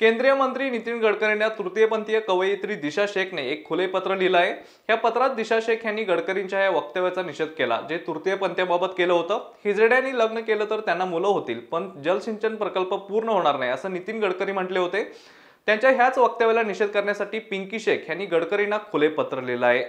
केंद्रीय मंत्री नितीन गडकरींना तृतीयपंथीय कवयित्री दिशा शेखने एक खुले पत्र लिहिलं आहे या पत्रात दिशा शेख यांनी गडकरींच्या या वक्तव्याचा निषेध केला जे तृतीयपंथ्याबाबत केलं होतं हिजड्यांनी लग्न केलं तर त्यांना मुलं होतील पण जलसिंचन प्रकल्प पूर्ण होणार नाही असं नितीन गडकरी म्हटले होते त्यांच्या ह्याच वक्तव्याला निषेध करण्यासाठी पिंकी शेख यांनी गडकरींना खुले पत्र लिहिलं आहे